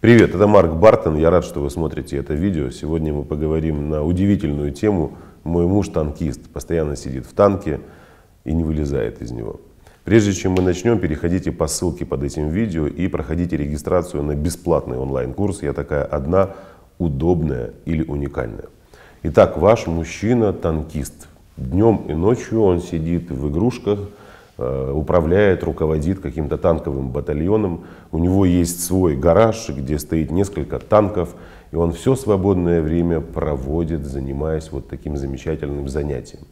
Привет, это Марк Бартон. Я рад, что вы смотрите это видео. Сегодня мы поговорим на удивительную тему «Мой муж танкист, постоянно сидит в танке и не вылезает из него». Прежде чем мы начнем, переходите по ссылке под этим видео и проходите регистрацию на бесплатный онлайн-курс «Я такая одна, удобная или уникальная». Итак, ваш мужчина танкист. Днем и ночью он сидит в игрушках – Э, управляет, руководит каким-то танковым батальоном. У него есть свой гараж, где стоит несколько танков, и он все свободное время проводит, занимаясь вот таким замечательным занятием.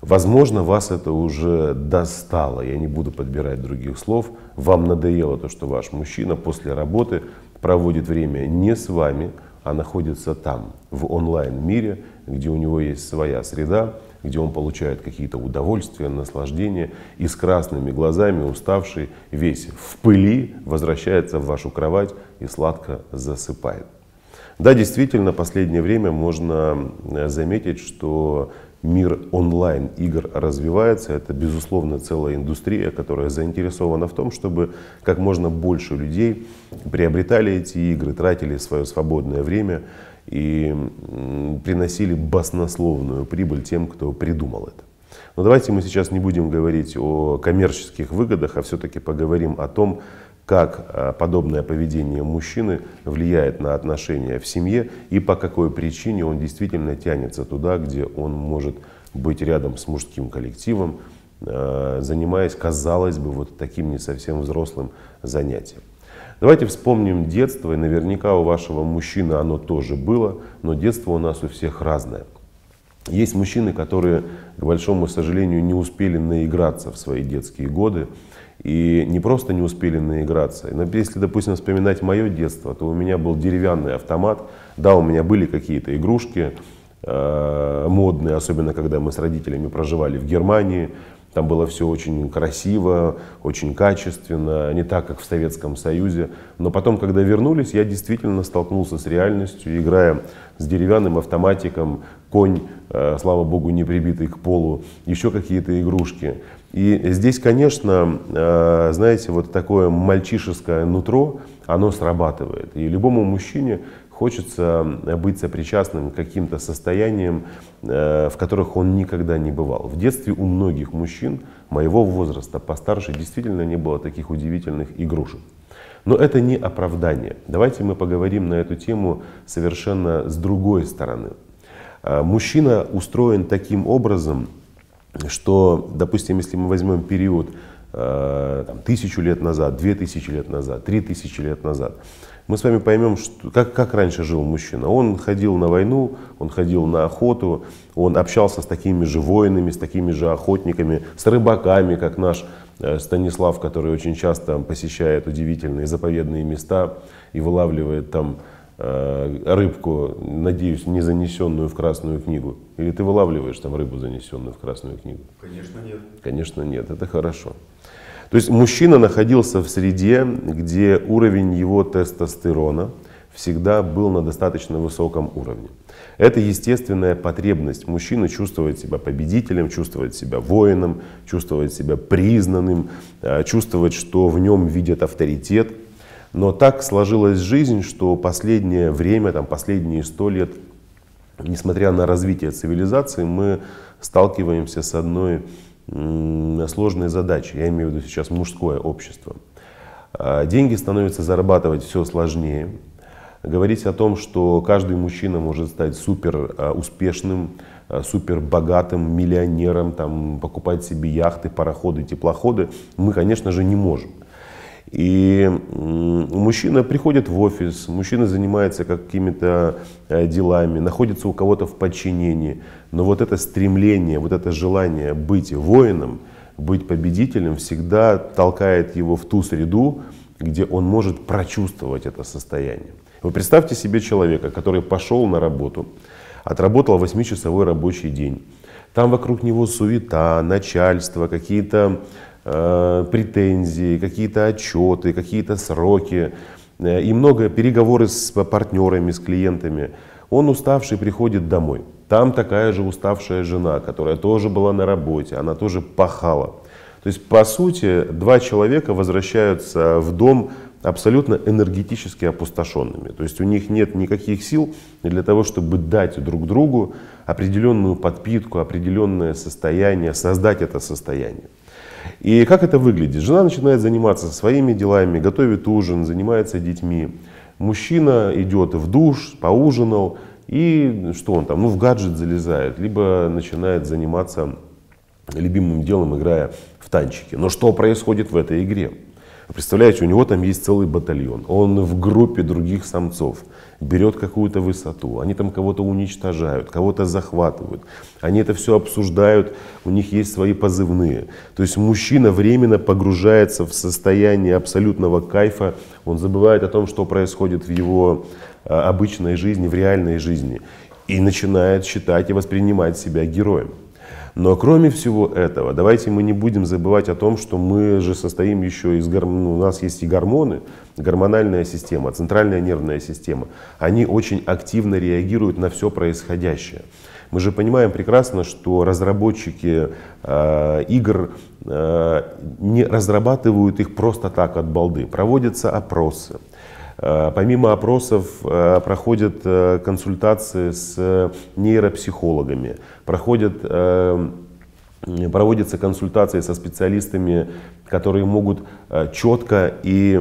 Возможно, вас это уже достало, я не буду подбирать других слов. Вам надоело то, что ваш мужчина после работы проводит время не с вами, а находится там, в онлайн-мире, где у него есть своя среда, где он получает какие-то удовольствия, наслаждения, и с красными глазами, уставший, весь в пыли, возвращается в вашу кровать и сладко засыпает. Да, действительно, последнее время можно э, заметить, что мир онлайн игр развивается. Это, безусловно, целая индустрия, которая заинтересована в том, чтобы как можно больше людей приобретали эти игры, тратили свое свободное время и приносили баснословную прибыль тем, кто придумал это. Но давайте мы сейчас не будем говорить о коммерческих выгодах, а все-таки поговорим о том, как а, подобное поведение мужчины влияет на отношения в семье и по какой причине он действительно тянется туда, где он может быть рядом с мужским коллективом, а, занимаясь, казалось бы, вот таким не совсем взрослым занятием. Давайте вспомним детство, и наверняка у вашего мужчины оно тоже было, но детство у нас у всех разное. Есть мужчины, которые, к большому сожалению, не успели наиграться в свои детские годы, и не просто не успели наиграться. Но если, допустим, вспоминать мое детство, то у меня был деревянный автомат. Да, у меня были какие-то игрушки э, модные, особенно когда мы с родителями проживали в Германии. Там было все очень красиво, очень качественно, не так, как в Советском Союзе. Но потом, когда вернулись, я действительно столкнулся с реальностью, играя с деревянным автоматиком, конь, э, слава богу, не прибитый к полу, еще какие-то игрушки. И здесь, конечно, э, знаете, вот такое мальчишеское нутро, оно срабатывает. И любому мужчине хочется э, быть сопричастным к каким-то состояниям, э, в которых он никогда не бывал. В детстве у многих мужчин моего возраста, постарше, действительно не было таких удивительных игрушек. Но это не оправдание. Давайте мы поговорим на эту тему совершенно с другой стороны. Э, мужчина устроен таким образом, что, допустим, если мы возьмем период там, тысячу лет назад, две тысячи лет назад, три тысячи лет назад, мы с вами поймем, что, как, как раньше жил мужчина. Он ходил на войну, он ходил на охоту, он общался с такими же воинами, с такими же охотниками, с рыбаками, как наш э, Станислав, который очень часто посещает удивительные заповедные места и вылавливает там э, рыбку, надеюсь, не занесенную в Красную книгу? Или ты вылавливаешь там рыбу, занесенную в Красную книгу? Конечно, нет. Конечно, нет. Это хорошо. То есть мужчина находился в среде, где уровень его тестостерона всегда был на достаточно высоком уровне. Это естественная потребность мужчины чувствовать себя победителем, чувствовать себя воином, чувствовать себя признанным, э, чувствовать, что в нем видят авторитет. Но так сложилась жизнь, что последнее время, там, последние сто лет, несмотря на развитие цивилизации, мы сталкиваемся с одной сложные задачи, я имею в виду сейчас мужское общество. А, деньги становится зарабатывать все сложнее. Говорить о том, что каждый мужчина может стать супер а, успешным, а, супер богатым, миллионером, там, покупать себе яхты, пароходы, теплоходы, мы, конечно же, не можем. И мужчина приходит в офис, мужчина занимается какими-то э, делами, находится у кого-то в подчинении. Но вот это стремление, вот это желание быть воином, быть победителем всегда толкает его в ту среду, где он может прочувствовать это состояние. Вы представьте себе человека, который пошел на работу, отработал 8-часовой рабочий день. Там вокруг него суета, начальство, какие-то э, претензии, какие-то отчеты, какие-то сроки э, и много переговоры с партнерами, с клиентами. Он уставший приходит домой. Там такая же уставшая жена, которая тоже была на работе, она тоже пахала. То есть, по сути, два человека возвращаются в дом абсолютно энергетически опустошенными. То есть у них нет никаких сил для того, чтобы дать друг другу определенную подпитку, определенное состояние, создать это состояние. И как это выглядит? Жена начинает заниматься своими делами, готовит ужин, занимается детьми. Мужчина идет в душ, поужинал, и что он там? Ну, в гаджет залезает, либо начинает заниматься любимым делом, играя в танчики. Но что происходит в этой игре? Представляете, у него там есть целый батальон, он в группе других самцов берет какую-то высоту, они там кого-то уничтожают, кого-то захватывают, они это все обсуждают, у них есть свои позывные. То есть мужчина временно погружается в состояние абсолютного кайфа, он забывает о том, что происходит в его а, обычной жизни, в реальной жизни, и начинает считать и воспринимать себя героем. Но кроме всего этого, давайте мы не будем забывать о том, что мы же состоим еще из гормонов, ну, у нас есть и гормоны, гормональная система, центральная нервная система. Они очень активно реагируют на все происходящее. Мы же понимаем прекрасно, что разработчики э, игр э, не разрабатывают их просто так от балды. Проводятся опросы, Э, помимо опросов э, проходят э, консультации с нейропсихологами, проходят проводятся консультации со специалистами, которые могут четко и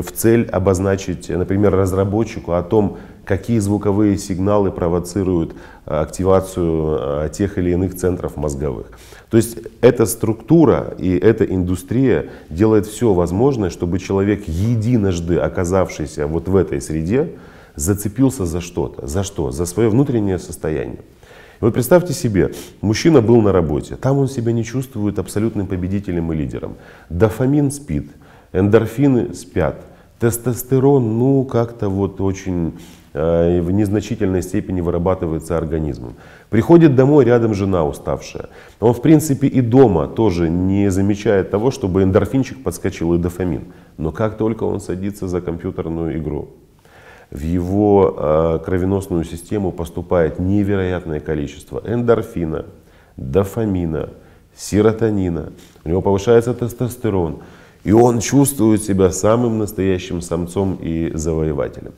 в цель обозначить, например, разработчику о том, какие звуковые сигналы провоцируют э, активацию э, тех или иных центров мозговых. То есть эта структура и эта индустрия делает все возможное, чтобы человек, единожды оказавшийся вот в этой среде, зацепился за что-то. За что? За свое внутреннее состояние. И вот представьте себе, мужчина был на работе, там он себя не чувствует абсолютным победителем и лидером. Дофамин спит – Эндорфины спят. Тестостерон, ну, как-то вот очень э, в незначительной степени вырабатывается организмом. Приходит домой, рядом жена уставшая. Он, в принципе, и дома тоже не замечает того, чтобы эндорфинчик подскочил и дофамин. Но как только он садится за компьютерную игру, в его э, кровеносную систему поступает невероятное количество эндорфина, дофамина, серотонина. У него повышается тестостерон. И он чувствует себя самым настоящим самцом и завоевателем.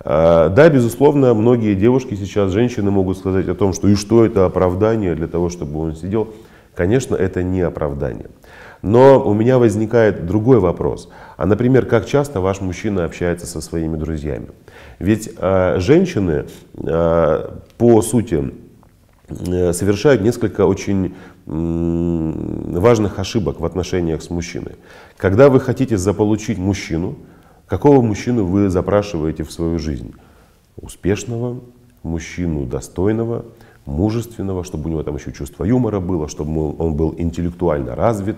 А, да, безусловно, многие девушки сейчас, женщины могут сказать о том, что и что это оправдание для того, чтобы он сидел. Конечно, это не оправдание. Но у меня возникает другой вопрос. А, например, как часто ваш мужчина общается со своими друзьями? Ведь э, женщины, э, по сути, э, совершают несколько очень важных ошибок в отношениях с мужчиной. Когда вы хотите заполучить мужчину, какого мужчину вы запрашиваете в свою жизнь? Успешного, мужчину достойного, мужественного, чтобы у него там еще чувство юмора было, чтобы он был интеллектуально развит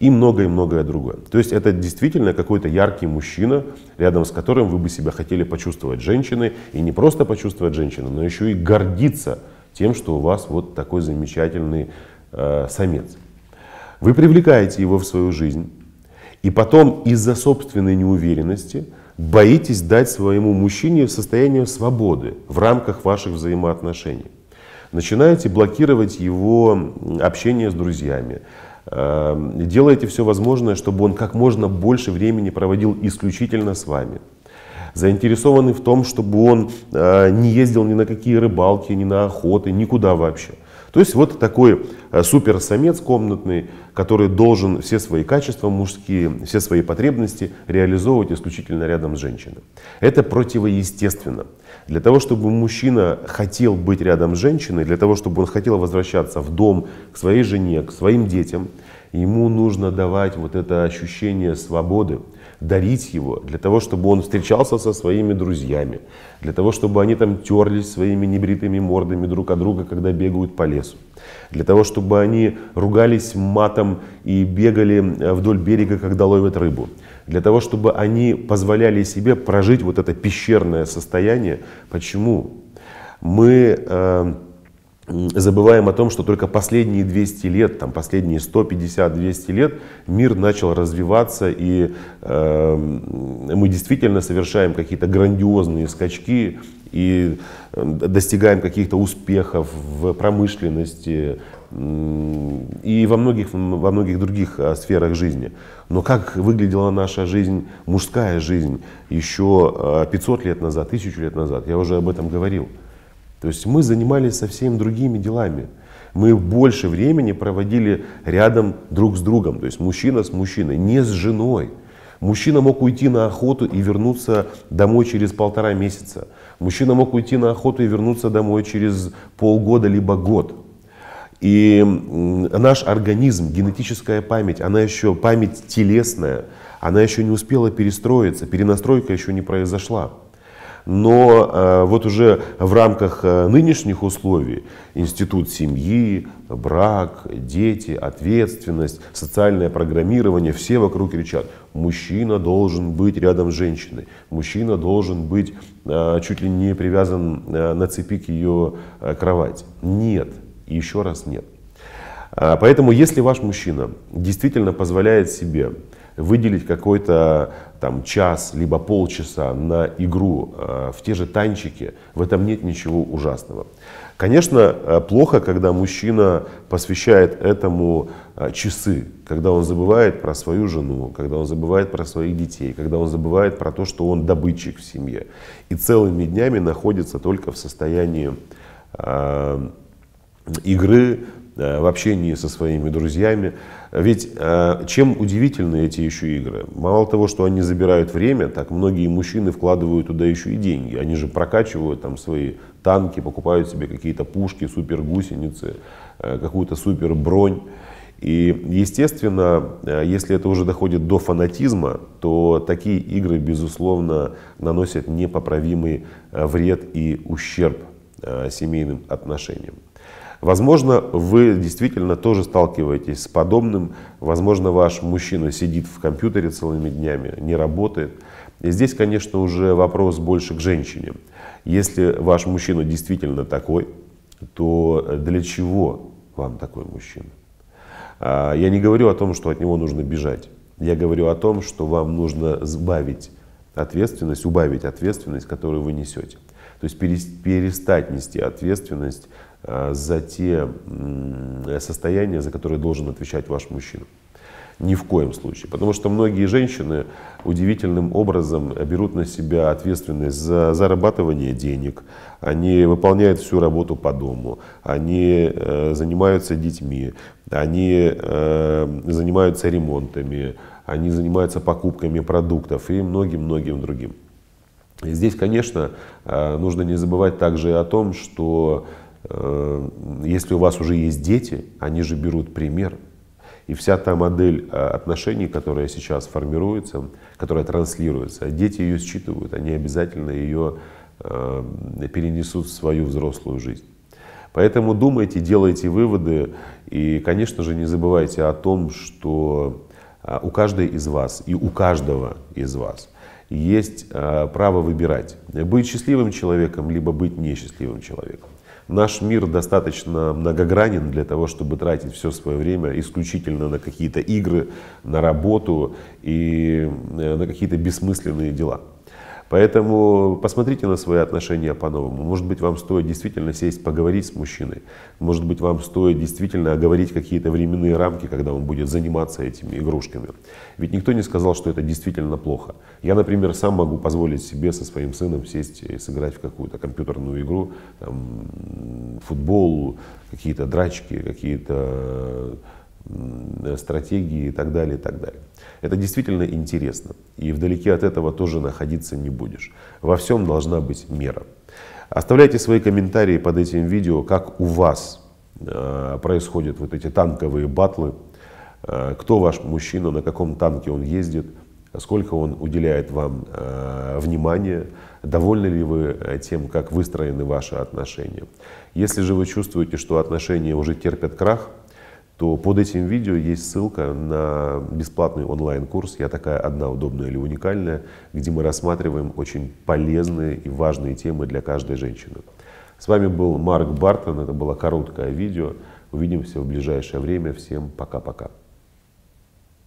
и многое-многое другое. То есть это действительно какой-то яркий мужчина, рядом с которым вы бы себя хотели почувствовать женщиной, и не просто почувствовать женщину, но еще и гордиться тем, что у вас вот такой замечательный Э, самец. Вы привлекаете его в свою жизнь, и потом из-за собственной неуверенности боитесь дать своему мужчине состояние свободы в рамках ваших взаимоотношений. Начинаете блокировать его общение с друзьями, эм, делаете все возможное, чтобы он как можно больше времени проводил исключительно с вами заинтересованы в том, чтобы он э, не ездил ни на какие рыбалки, ни на охоты, никуда вообще. То есть вот такой э, суперсамец комнатный, который должен все свои качества мужские, все свои потребности реализовывать исключительно рядом с женщиной. Это противоестественно. Для того, чтобы мужчина хотел быть рядом с женщиной, для того, чтобы он хотел возвращаться в дом к своей жене, к своим детям – Ему нужно давать вот это ощущение свободы, дарить его, для того, чтобы он встречался со своими друзьями, для того, чтобы они там терлись своими небритыми мордами друг от друга, когда бегают по лесу, для того, чтобы они ругались матом и бегали э, вдоль берега, когда ловят рыбу, для того, чтобы они позволяли себе прожить вот это пещерное состояние. Почему? Мы э, забываем о том, что только последние 200 лет, там последние 150-200 лет мир начал развиваться, и э, мы действительно совершаем какие-то грандиозные скачки и эм, достигаем каких-то успехов в промышленности и во многих, во многих других а, сферах жизни. Но как выглядела наша жизнь, мужская жизнь, еще 500 а, лет назад, 1000 лет назад, я уже об этом говорил. То есть мы занимались совсем другими делами. Мы больше времени проводили рядом друг с другом, то есть мужчина с мужчиной, не с женой. Мужчина мог уйти на охоту и вернуться домой через полтора месяца. Мужчина мог уйти на охоту и вернуться домой через полгода либо год. И наш организм, генетическая память, она еще память телесная, она еще не успела перестроиться, перенастройка еще не произошла но э, вот уже в рамках э, нынешних условий институт семьи, брак, дети, ответственность, социальное программирование, все вокруг кричат, мужчина должен быть рядом с женщиной, мужчина должен быть э, чуть ли не привязан на цепи к ее кровати. Нет, еще раз нет. А, поэтому если ваш мужчина действительно позволяет себе выделить какой-то там час, либо полчаса на игру э, в те же танчики, в этом нет ничего ужасного. Конечно, э, плохо, когда мужчина посвящает этому э, часы, когда он забывает про свою жену, когда он забывает про своих детей, когда он забывает про то, что он добытчик в семье. И целыми днями находится только в состоянии игры, Э, в общении со своими друзьями. Ведь э, чем удивительны эти еще игры? Мало того, что они забирают время, так многие мужчины вкладывают туда еще и деньги. Они же прокачивают там свои танки, покупают себе какие-то пушки, супергусеницы, э, какую-то супербронь. И, естественно, если это уже доходит до фанатизма, то такие игры, безусловно, наносят непоправимый вред и ущерб семейным отношениям. Возможно, вы действительно тоже сталкиваетесь с подобным. Возможно, ваш мужчина сидит в компьютере целыми днями, не работает. И здесь, конечно, уже вопрос больше к женщине. Если ваш мужчина действительно такой, то для чего вам такой мужчина? А, я не говорю о том, что от него нужно бежать. Я говорю о том, что вам нужно сбавить ответственность, убавить ответственность, которую вы несете. То есть перестать нести ответственность Э, за те состояния, за которые должен отвечать ваш мужчина. Ни в коем случае. Потому что многие женщины удивительным образом берут на себя ответственность за зарабатывание денег, они выполняют всю работу по дому, они э, занимаются детьми, они э, занимаются ремонтами, они занимаются покупками продуктов и многим-многим другим. И здесь, конечно, э, нужно не забывать также о том, что Э, если у вас уже есть дети, они же берут пример. И вся та модель э, отношений, которая сейчас формируется, которая транслируется, дети ее считывают, они обязательно ее э, перенесут в свою взрослую жизнь. Поэтому думайте, делайте выводы и, конечно же, не забывайте о том, что у каждой из вас и у каждого из вас есть право выбирать, быть счастливым человеком, либо быть несчастливым человеком. Наш мир достаточно многогранен для того, чтобы тратить все свое время исключительно на какие-то игры, на работу и э, на какие-то бессмысленные дела. Поэтому посмотрите на свои отношения по-новому. Может быть, вам стоит действительно сесть поговорить с мужчиной. Может быть, вам стоит действительно оговорить какие-то временные рамки, когда он будет заниматься этими игрушками. Ведь никто не сказал, что это действительно плохо. Я, например, сам могу позволить себе со своим сыном сесть и сыграть в какую-то компьютерную игру, там, футбол, какие-то драчки, какие-то Э, стратегии и так далее, и так далее. Это действительно интересно. И вдалеке от этого тоже находиться не будешь. Во всем должна быть мера. Оставляйте свои комментарии под этим видео, как у вас э, происходят вот эти танковые батлы, э, кто ваш мужчина, на каком танке он ездит, сколько он уделяет вам э, внимания, довольны ли вы э, тем, как выстроены ваши отношения. Если же вы чувствуете, что отношения уже терпят крах, то под этим видео есть ссылка на бесплатный онлайн-курс «Я такая одна, удобная или уникальная», где мы рассматриваем очень полезные и важные темы для каждой женщины. С вами был Марк Бартон, это было короткое видео. Увидимся в ближайшее время. Всем пока-пока.